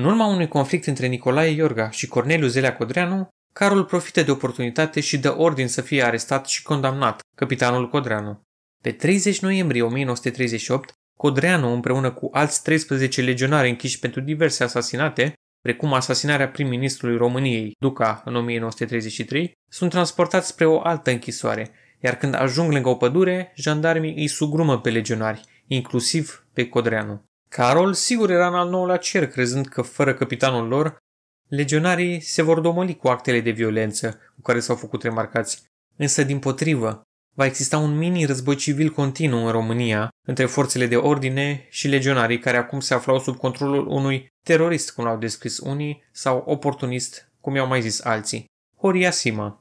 În urma unui conflict între Nicolae Iorga și Corneliu Zelea Codreanu, Carol profită de oportunitate și dă ordin să fie arestat și condamnat, capitanul Codreanu. Pe 30 noiembrie 1938, Codreanu împreună cu alți 13 legionari închiși pentru diverse asasinate, precum asasinarea prim-ministrului României, Duca, în 1933, sunt transportați spre o altă închisoare, iar când ajung lângă o pădure, jandarmii îi sugrumă pe legionari, inclusiv pe Codreanu. Carol sigur era în al nouălea cer, crezând că fără capitanul lor, legionarii se vor domoli cu actele de violență cu care s-au făcut remarcați. Însă, din potrivă, va exista un mini-război civil continuu în România între forțele de ordine și legionarii care acum se aflau sub controlul unui terorist, cum l-au descris unii, sau oportunist, cum i-au mai zis alții, Horia Sima.